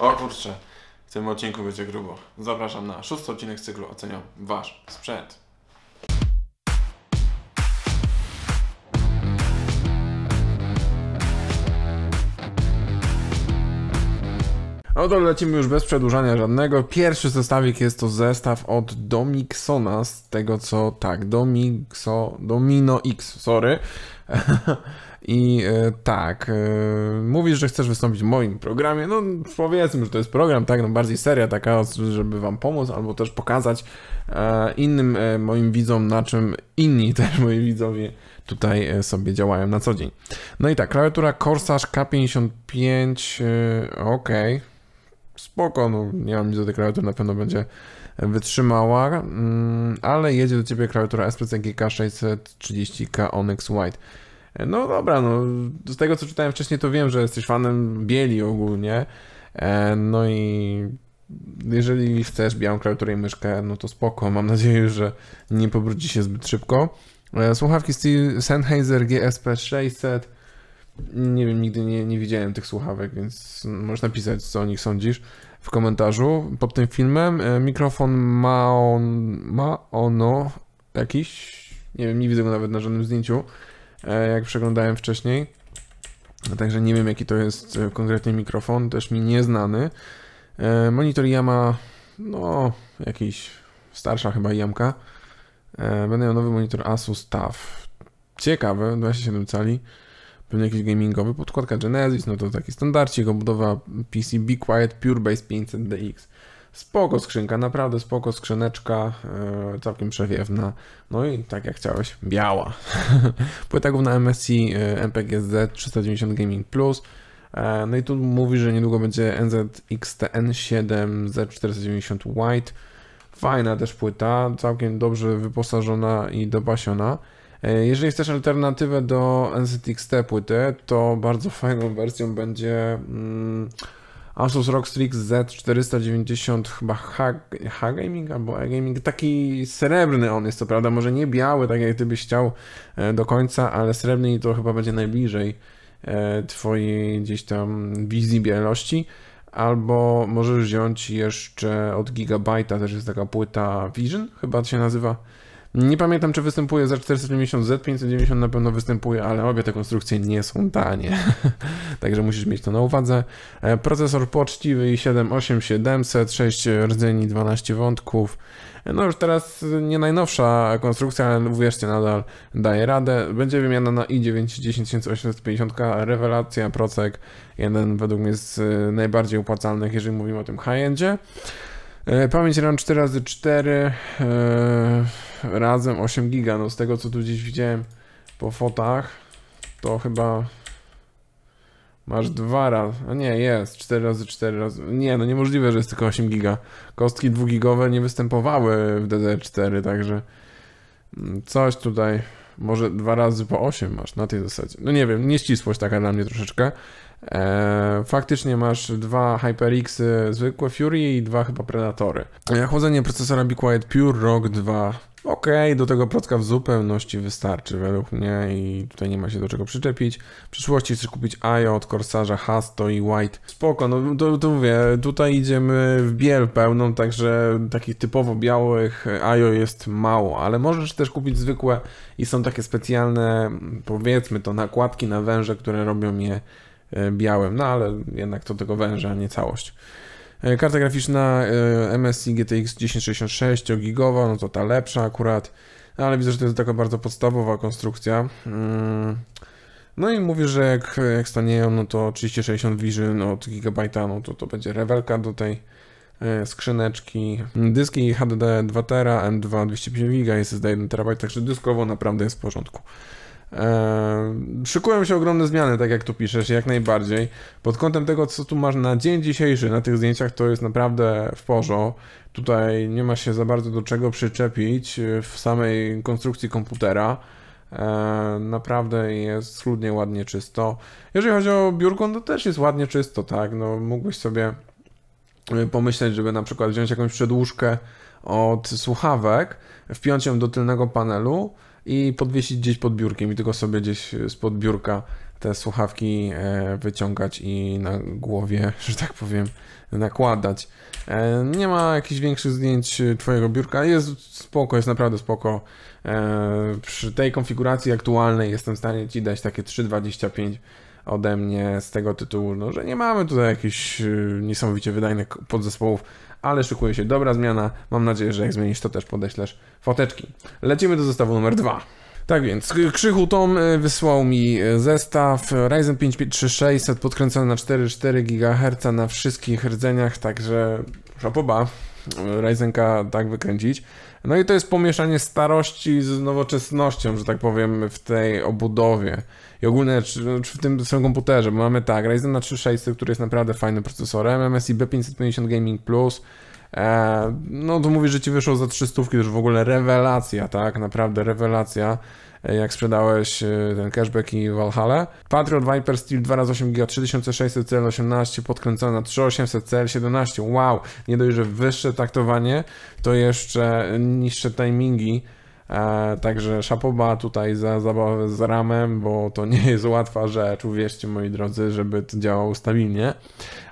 O kurczę, w tym odcinku będzie grubo. Zapraszam na szósty odcinek z cyklu Oceniam Wasz sprzęt. No to lecimy już bez przedłużania żadnego. Pierwszy zestawik jest to zestaw od Domixona z tego co tak, Domixo, Domino X, sorry. I e, tak, e, mówisz, że chcesz wystąpić w moim programie. No powiedzmy, że to jest program, tak, no bardziej seria taka, żeby wam pomóc, albo też pokazać e, innym e, moim widzom, na czym inni też moi widzowie tutaj e, sobie działają na co dzień. No i tak, klawiatura Corsair K55, ok, spoko, no nie mam nic do tej klawiatury, na pewno będzie wytrzymała, mm, ale jedzie do ciebie klawiatura SPC GK630K Onyx White. No dobra, no z tego co czytałem wcześniej, to wiem, że jesteś fanem bieli ogólnie. E, no i jeżeli chcesz białą klawiaturę i myszkę, no to spoko. Mam nadzieję, że nie pobrudzi się zbyt szybko. E, słuchawki Sennheiser GSP600. Nie wiem, nigdy nie, nie widziałem tych słuchawek, więc możesz napisać, co o nich sądzisz w komentarzu pod tym filmem. E, mikrofon ma on, ma ono jakiś, nie wiem, nie widzę go nawet na żadnym zdjęciu. E, jak przeglądałem wcześniej. No także nie wiem jaki to jest e, konkretnie mikrofon, też mi nieznany. E, monitor Yama, no jakiś starsza chyba Yamka. Będę miał nowy monitor Asus TAF. Ciekawe, 27 cali. Pewnie jakiś gamingowy, podkładka Genesis, no to taki standardcik, obudowa PC Be Quiet Pure Base 500DX. Spoko skrzynka, naprawdę spoko skrzyneczka, yy, całkiem przewiewna. No i tak jak chciałeś, biała. Płyta główna MSI yy, MPGZ 390 Gaming Plus. E, no i tu mówi, że niedługo będzie NZXTN7 Z490 White. Fajna też płyta, całkiem dobrze wyposażona i dopasiona. E, jeżeli chcesz alternatywę do NZXT płyty, to bardzo fajną wersją będzie mm, Asus ROG Strix Z490 chyba H-Gaming albo E-Gaming, taki srebrny on jest to prawda, może nie biały, tak jak ty byś chciał e, do końca, ale srebrny i to chyba będzie najbliżej e, twojej gdzieś tam wizji bielości albo możesz wziąć jeszcze od Gigabyte'a, też jest taka płyta Vision, chyba się nazywa, nie pamiętam, czy występuje za 490, z 590 na pewno występuje, ale obie te konstrukcje nie są tanie. Także musisz mieć to na uwadze. E, procesor poczciwy i 78700, 6 rdzeni, 12 wątków. E, no już teraz nie najnowsza konstrukcja, ale uwierzcie, nadal daje radę. Będzie wymiana na i9 10850, rewelacja, procek, jeden według mnie z e, najbardziej opłacalnych, jeżeli mówimy o tym high-endzie. E, pamięć RAM 4x4 e, razem 8 GB. No z tego co tu gdzieś widziałem po fotach, to chyba masz dwa razy. A nie, jest 4 x 4 razy. Nie, no niemożliwe, że jest tylko 8 GB. Kostki 2 gigowe nie występowały w DDR4, także mm, coś tutaj może dwa razy po 8 masz na tej zasadzie. No nie wiem, nieścisłość taka dla mnie troszeczkę. E, faktycznie masz dwa HyperX e, zwykłe Fury i dwa chyba Predatory. E, chłodzenie procesora Be Quiet Pure Rock 2. Okej, okay, do tego procka w zupełności wystarczy według mnie i tutaj nie ma się do czego przyczepić. W przyszłości chcesz kupić IO od Corsarza, Hasto i White. Spoko, no to, to mówię, tutaj idziemy w biel pełną, także takich typowo białych IO jest mało, ale możesz też kupić zwykłe i są takie specjalne, powiedzmy to, nakładki na węże, które robią je E, białym, no ale jednak to tego węża, nie całość. E, karta graficzna MSI GTX 1066 gigowa, no to ta lepsza akurat, no, ale widzę, że to jest taka bardzo podstawowa konstrukcja. Mm. No i mówię, że jak, jak stanieją, no to 3060 Vision od Gigabyte'a, no to to będzie rewelka do tej e, skrzyneczki, dyski HDD 2 tera, M2 250 GB, SSD 1 TB, także dyskowo naprawdę jest w porządku. Eee, szykują się ogromne zmiany, tak jak tu piszesz, jak najbardziej. Pod kątem tego, co tu masz na dzień dzisiejszy, na tych zdjęciach, to jest naprawdę w porządku. Tutaj nie ma się za bardzo do czego przyczepić y, w samej konstrukcji komputera. Eee, naprawdę jest schludnie, ładnie, czysto. Jeżeli chodzi o biurko, no to też jest ładnie, czysto, tak? No, mógłbyś sobie y, pomyśleć, żeby na przykład wziąć jakąś przedłużkę od słuchawek, wpiąć ją do tylnego panelu, i podwiesić gdzieś pod biurkiem i tylko sobie gdzieś e, spod biurka te słuchawki e, wyciągać i na głowie, że tak powiem, nakładać. E, nie ma jakichś większych zdjęć Twojego biurka. Jest spoko, jest naprawdę spoko. Przy tej konfiguracji aktualnej jestem w stanie Ci dać takie 3,25 ode mnie z tego tytułu, no, że nie mamy tutaj jakichś y, niesamowicie wydajnych podzespołów, ale szykuje się dobra zmiana. Mam nadzieję, że jak zmienisz, to też podeślesz foteczki. Lecimy do zestawu numer dwa. Tak więc, Krzychu Tom y, wysłał mi y, zestaw Ryzen 5 3600 podkręcony na 4,4 GHz na wszystkich rdzeniach, także szapoba, Ryzenka tak wykręcić. No i to jest pomieszanie starości z nowoczesnością, że tak powiem, w tej obudowie. I ogólnie czy, no, w tym samym komputerze, bo mamy tak, Ryzen na 3600, który jest naprawdę fajnym procesorem, MSI B550 Gaming Plus, E, no to mówisz, że ci wyszło za 300, to już w ogóle rewelacja, tak? Naprawdę rewelacja e, jak sprzedałeś e, ten cashback i Valhalla. Patriot Viper Steel 2x8 GB 3600 cel 18 podkręcony na 3800 cel 17. Wow, nie dość, że wyższe taktowanie, to jeszcze niższe timingi. także szapoba tutaj za zabawę z ramem, bo to nie jest łatwa rzecz, uwierzcie moi drodzy, żeby to działało stabilnie.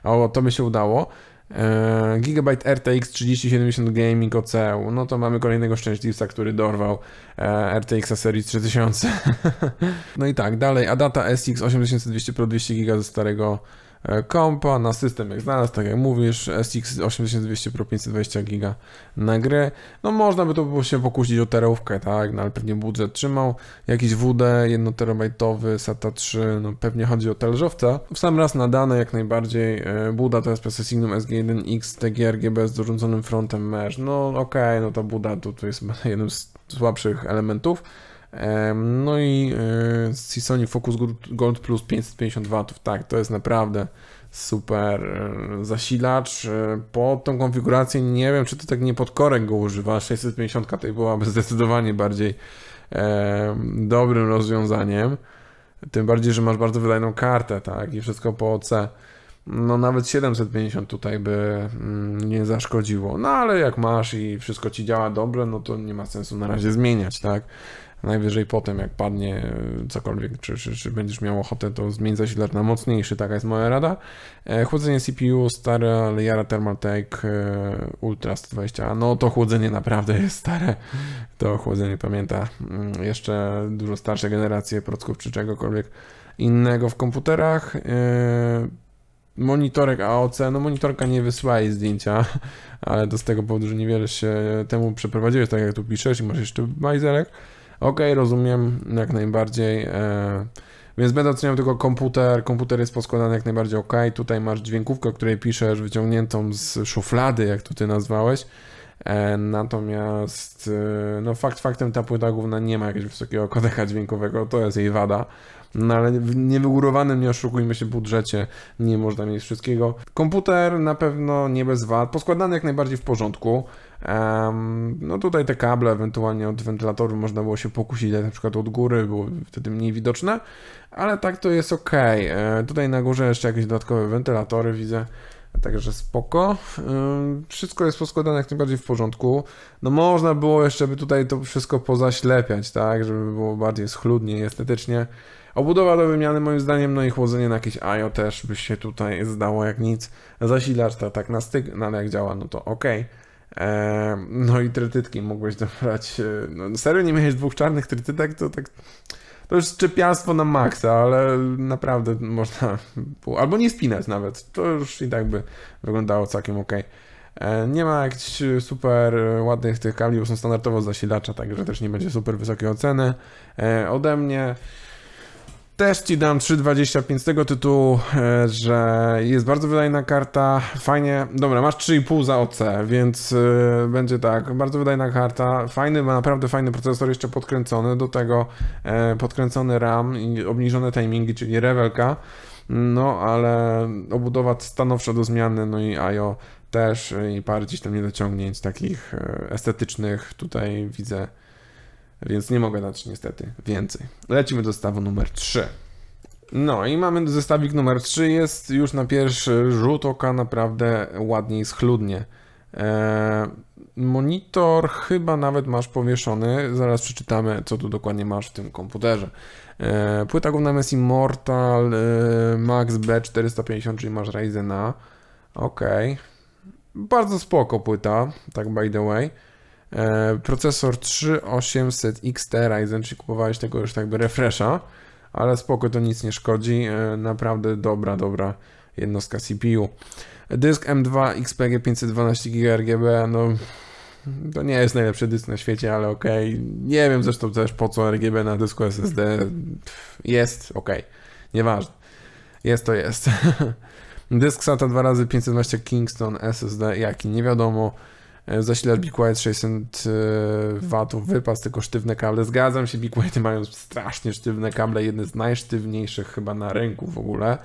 ale to by się udało. E, Gigabyte RTX 3070 Gaming OCU. E no to mamy kolejnego szczęśliwca, który dorwał e, RTX serii 3000. no i tak, dalej. Adata SX 8200 Pro 200 GB ze starego E, kompa, na system jak znalazł, tak jak mówisz, SX 8200 Pro 520 giga na grę. No można by to było się pokusić o terówkę, tak, no ale pewnie budżet trzymał. Jakiś WD 1 tb SATA 3, no pewnie chodzi o talerzowca. W sam raz nadane jak najbardziej e, Buda to jest Signum SG1X TGRGB z dorzuconym frontem mesh. No okej, okay, no ta Buda to, to jest jednym z słabszych elementów. No i seasonic Focus Gold Plus 550W, tak, to jest naprawdę super e, zasilacz. E, po tą konfigurację nie wiem, czy ty tak nie pod korek go używasz. 650 tutaj byłaby zdecydowanie bardziej dobrym rozwiązaniem. Tym bardziej, że masz bardzo wydajną kartę, tak, i wszystko po OC. No nawet 750 tutaj by mm, nie zaszkodziło. No ale jak masz i wszystko ci działa dobrze, no to nie ma sensu na razie zmieniać, tak? Najwyżej potem, jak padnie e, cokolwiek, czy, czy, czy będziesz miał ochotę, to zmień zasilacz na mocniejszy, taka jest moja rada. E, chłodzenie CPU, stare Liara Thermaltake e, Ultra 120, no to chłodzenie naprawdę jest stare. To chłodzenie pamięta mm, jeszcze dużo starsze generacje procków czy czegokolwiek innego w komputerach monitorek AOC, no monitorka nie wysłała jej zdjęcia, ale to z tego powodu, że niewiele się temu przeprowadziłeś, tak jak tu piszesz i masz jeszcze bajzelek, ok, rozumiem, jak najbardziej. E, więc będę oceniał tylko komputer. Komputer jest poskładany jak najbardziej ok. Tutaj masz dźwiękówkę, której piszesz, wyciągniętą z szuflady, jak to ty nazwałeś. E, natomiast, e, no fakt faktem, ta płyta główna nie ma jakiegoś wysokiego kodeka dźwiękowego, to jest jej wada. No ale w niewygórowanym, nie oszukujmy się, budżecie nie można mieć wszystkiego. Komputer na pewno nie bez wad, poskładany jak najbardziej w porządku. Um, no tutaj te kable ewentualnie od wentylatorów można było się pokusić na przykład od góry, było wtedy mniej widoczne, ale tak to jest ok. E, tutaj na górze jeszcze jakieś dodatkowe wentylatory widzę. Także spoko. E, wszystko jest poskładane jak najbardziej w porządku. No można było jeszcze by tutaj to wszystko pozaślepiać, tak? Żeby było bardziej schludnie estetycznie. Obudowa do wymiany moim zdaniem, no i chłodzenie na jakieś IO też by się tutaj zdało jak nic. Zasilacz to tak na styk, no ale jak działa, no to ok. no i trytytki mogłeś dobrać. E, no, serio nie miałeś dwóch czarnych trytytek, to tak... To już szczepiastwo na maksa, ale naprawdę można... albo nie spinać nawet, to już i tak by wyglądało całkiem ok. E, nie ma jakichś super ładnych tych kabli, bo są standardowo zasilacza, także też nie będzie super wysokiej oceny. E, ode mnie też ci dam 3,25 z tego tytułu, e, że jest bardzo wydajna karta, fajnie, dobra, masz 3,5 za OC, więc yy, będzie tak, bardzo wydajna karta, fajny, ma naprawdę fajny procesor, jeszcze podkręcony, do tego yy, podkręcony RAM i obniżone timingi, czyli rewelka, no ale obudowa stanowczo do zmiany, no i IO też i parę gdzieś tam niedociągnięć takich estetycznych tutaj widzę więc nie mogę dać niestety więcej. Lecimy do zestawu numer 3. No i mamy zestawik numer 3. Jest już na pierwszy rzut oka naprawdę i schludnie. Eee, monitor chyba nawet masz powieszony. Zaraz przeczytamy, co tu dokładnie masz w tym komputerze. Eee, płyta główna jest Immortal eee, Max B450, czyli masz Ryzena. Okej. Bardzo spoko płyta, tak by the way. E, procesor 3800XT Ryzen, czy kupowałeś tego już jakby refresha, ale spoko, to nic nie szkodzi, e, naprawdę dobra, dobra jednostka CPU. Dysk M2 XPG 512 GB RGB, no to nie jest najlepszy dysk na świecie, ale ok. Nie wiem zresztą też po co RGB na dysku SSD. Jest ok, nieważne. Jest to jest. dysk SATA 2 razy 512 Kingston SSD, jaki nie wiadomo. E, zasilacz Big 600 W wypas, tylko sztywne kable. Zgadzam się, Big mają strasznie sztywne kable, jedne z najsztywniejszych chyba na rynku w ogóle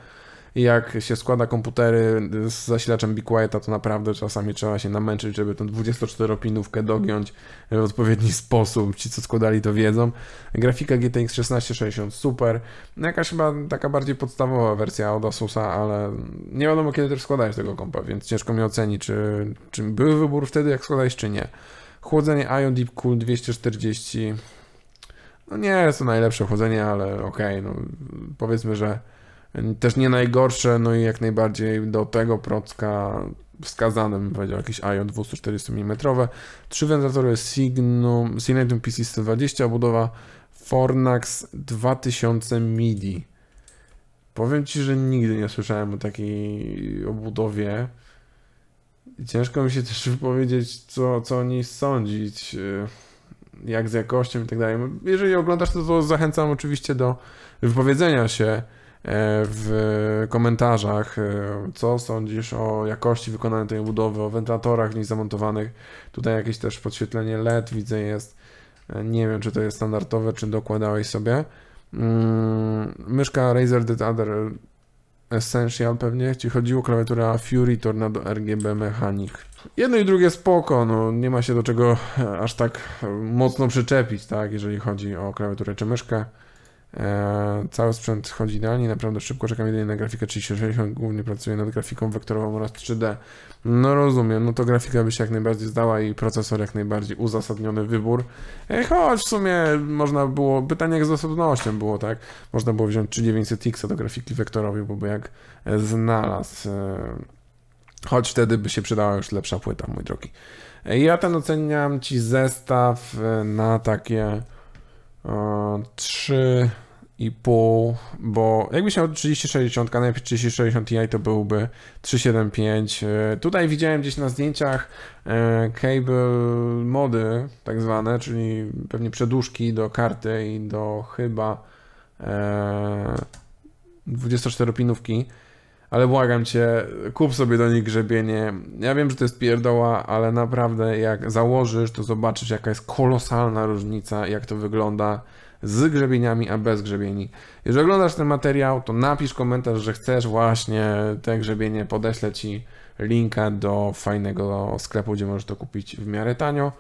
jak się składa komputery z zasilaczem BeQuieta, to naprawdę czasami trzeba się namęczyć, żeby tą 24-pinówkę dogiąć w odpowiedni sposób. Ci, co składali, to wiedzą. Grafika GTX 1660 super. No jakaś chyba taka bardziej podstawowa wersja od Asusa, ale nie wiadomo, kiedy też składałeś tego kompa, więc ciężko mi ocenić, czy, czy był wybór wtedy, jak składałeś, czy nie. Chłodzenie Ion Deep Cool 240. No nie jest to najlepsze chłodzenie, ale okej, okay, no powiedzmy, że też nie najgorsze, no i jak najbardziej do tego procka wskazane, bym powiedział, jakieś IO 240 mm. Trzy wentylatory Signum, Signatum PC120, obudowa Fornax 2000 MIDI. Powiem Ci, że nigdy nie słyszałem o takiej obudowie. Ciężko mi się też wypowiedzieć, co, co o niej sądzić, jak z jakością i tak dalej. Jeżeli oglądasz to, to zachęcam oczywiście do wypowiedzenia się E, w komentarzach, e, co sądzisz o jakości wykonania tej budowy, o wentylatorach w niej zamontowanych. Tutaj jakieś też podświetlenie LED widzę jest. E, nie wiem, czy to jest standardowe, czy dokładałeś sobie. Mm, myszka Razer The Other Essential pewnie ci chodziło, klawiatura Fury Tornado RGB Mechanic. Jedno i drugie spoko, no nie ma się do czego aż tak mocno przyczepić, tak, jeżeli chodzi o klawiaturę czy myszkę. E, cały sprzęt chodzi idealnie, naprawdę szybko. Czekam jedynie na grafikę 3060, głównie pracuję nad grafiką wektorową oraz 3D. No rozumiem, no to grafika by się jak najbardziej zdała i procesor jak najbardziej uzasadniony wybór. E, choć w sumie można było, pytanie jak z osobnością było, tak? Można było wziąć 3900X do grafiki wektorowej, bo by jak e, znalazł. Choć wtedy by się przydała już lepsza płyta, mój drogi. Ja ten oceniam Ci zestaw na takie 3,5, e, bo jakbyś miał 3060, najpierw 3060 Ti to byłby 375. E, tutaj widziałem gdzieś na zdjęciach e, cable mody, tak zwane, czyli pewnie przedłużki do karty i do chyba 24 pinówki ale błagam cię, kup sobie do nich grzebienie. Ja wiem, że to jest pierdoła, ale naprawdę jak założysz, to zobaczysz jaka jest kolosalna różnica, jak to wygląda z grzebieniami, a bez grzebieni. Jeżeli oglądasz ten materiał, to napisz komentarz, że chcesz właśnie te grzebienie, podeślę Ci linka do fajnego sklepu, gdzie możesz to kupić w miarę tanio.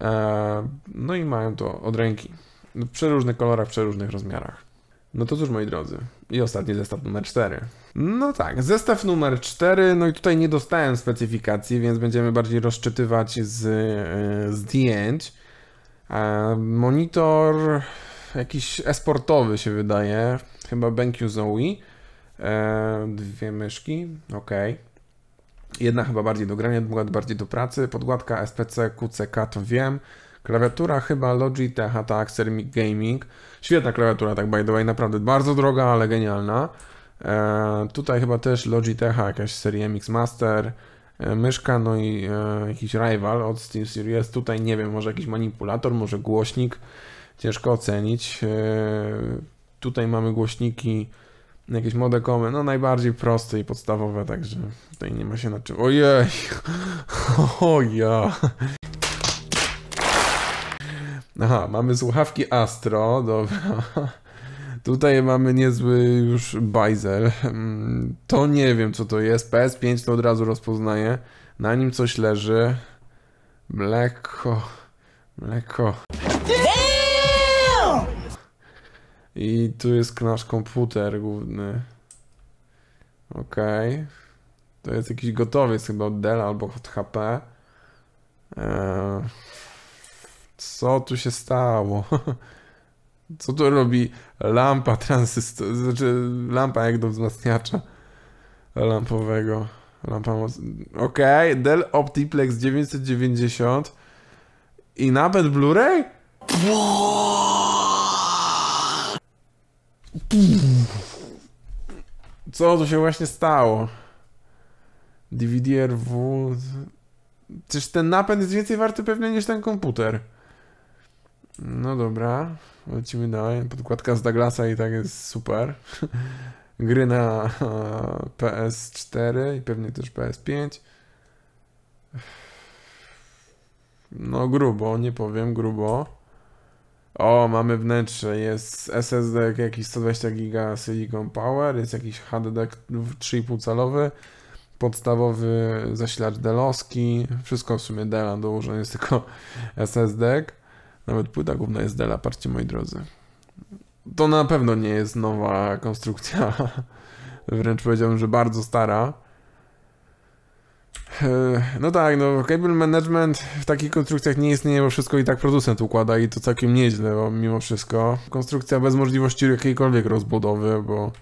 E, no i mają to od ręki. W przeróżnych kolorach, w przeróżnych rozmiarach. No to cóż, moi drodzy. I ostatni zestaw numer 4. No tak, zestaw numer 4. No i tutaj nie dostałem specyfikacji, więc będziemy bardziej rozczytywać z e, zdjęć. E, monitor jakiś esportowy się wydaje. Chyba BenQ Zoe. E, dwie myszki, ok. Jedna chyba bardziej do grania, druga bardziej do pracy. Podgładka SPC QCK to wiem. Klawiatura chyba Logitech ta Axer Gaming. Świetna klawiatura, tak by the way, naprawdę bardzo droga, ale genialna. E, tutaj chyba też Logitecha, jakaś seria MX Master, e, myszka, no i e, jakiś rival od SteamSeries. Tutaj nie wiem, może jakiś manipulator, może głośnik. Ciężko ocenić. E, tutaj mamy głośniki, jakieś modekomy, no najbardziej proste i podstawowe, także tutaj nie ma się na czym. Ojej! O Aha, mamy słuchawki Astro, dobra. Tutaj mamy niezły już bajzel. Mm, to nie wiem co to jest. PS5 to od razu rozpoznaję. Na nim coś leży. Mleko. Mleko. I tu jest nasz komputer główny. Okej. Okay. To jest jakiś gotowiec chyba od Dell albo od HP. Eee. Co tu się stało? Co tu robi lampa tranzystor, znaczy lampa jak do wzmacniacza lampowego? Lampa moc... Okej, okay. Dell Optiplex 990 i napęd Blu-ray? Co tu się właśnie stało? DVD RW... Czyż ten napęd jest więcej warty pewnie niż ten komputer? No dobra, lecimy dalej. Podkładka z Douglasa i tak jest super. Gry na e, PS4 i pewnie też PS5. No grubo, nie powiem, grubo. O, mamy wnętrze, jest SSD jakiś 120 GB Silicon Power, jest jakiś HDD 3,5 calowy, podstawowy zasilacz deloski wszystko w sumie Dela dołożone jest tylko SSD. -ek. Nawet płyta główna jest Dela, patrzcie moi drodzy. To na pewno nie jest nowa konstrukcja. Wręcz powiedziałbym, że bardzo stara. No tak, no cable management w takich konstrukcjach nie istnieje, bo wszystko i tak producent układa i to całkiem nieźle, bo mimo wszystko. Konstrukcja bez możliwości jakiejkolwiek rozbudowy, bo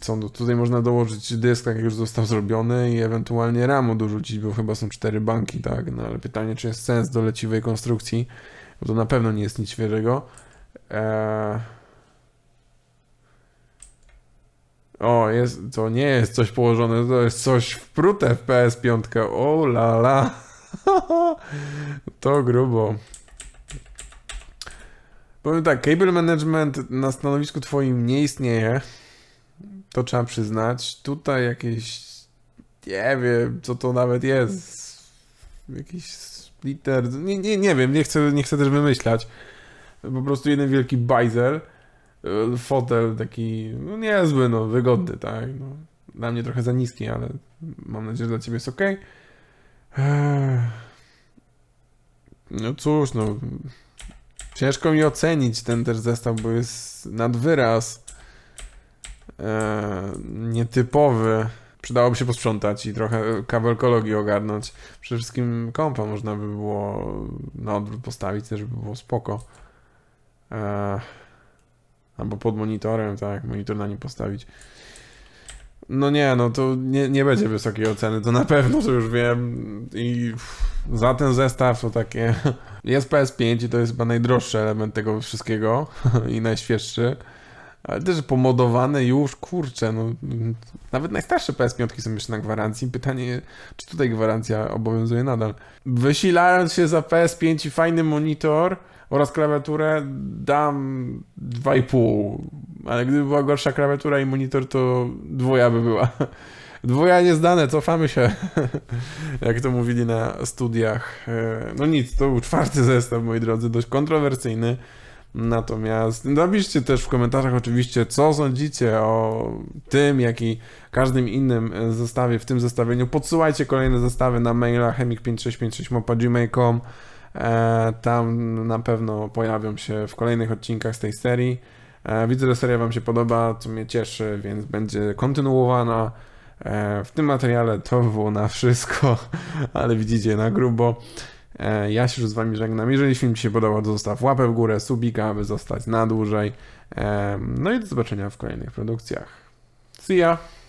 co tutaj można dołożyć dysk, tak jak już został zrobiony i ewentualnie RAM dorzucić, bo chyba są cztery banki, tak? No ale pytanie, czy jest sens do leciwej konstrukcji, bo to na pewno nie jest nic świeżego. Eee... O, jest, to nie jest coś położone, to jest coś wprute w PS5. O la la. to grubo. Powiem tak, cable management na stanowisku twoim nie istnieje. To trzeba przyznać. Tutaj jakieś. Nie wiem, co to nawet jest. Jakiś splitter. Nie, nie, nie wiem, nie chcę, nie chcę też wymyślać. Po prostu jeden wielki bajzel. Y, fotel taki, no niezły, no wygodny, tak. No. Dla mnie trochę za niski, ale mam nadzieję, że dla ciebie jest ok. No cóż, no. Ciężko mi ocenić ten też zestaw, bo jest nad wyraz e, nietypowy. Przydałoby się posprzątać i trochę kabelkologii ogarnąć. Przede wszystkim kompa można by było na odwrót postawić, też by było spoko. E, albo pod monitorem, tak, monitor na nim postawić. No nie, no to nie, nie będzie wysokiej oceny, to na pewno, to już wiem. I za ten zestaw to takie... Jest PS5 i to jest chyba najdroższy element tego wszystkiego i najświeższy. Ale też pomodowane już, kurczę, no, nawet najstarsze PS5 są jeszcze na gwarancji. Pytanie, czy tutaj gwarancja obowiązuje nadal. Wysilając się za PS5 i fajny monitor oraz klawiaturę, dam 2,5. Ale gdyby była gorsza klawiatura i monitor, to dwoja by była. Dwoja niezdane, cofamy się. Jak to mówili na studiach. E, no nic, to był czwarty zestaw, moi drodzy, dość kontrowersyjny. Natomiast napiszcie też w komentarzach oczywiście, co sądzicie o tym, jak i każdym innym e, zestawie w tym zestawieniu. Podsyłajcie kolejne zestawy na maila chemik5656.gmail.com e, Tam na pewno pojawią się w kolejnych odcinkach z tej serii. E, widzę, że seria Wam się podoba, co mnie cieszy, więc będzie kontynuowana. W tym materiale to było na wszystko, ale widzicie na grubo. E, ja się już z Wami żegnam. Jeżeli film Ci się podobał, to zostaw łapę w górę, subika, aby zostać na dłużej. E, no i do zobaczenia w kolejnych produkcjach. See ya!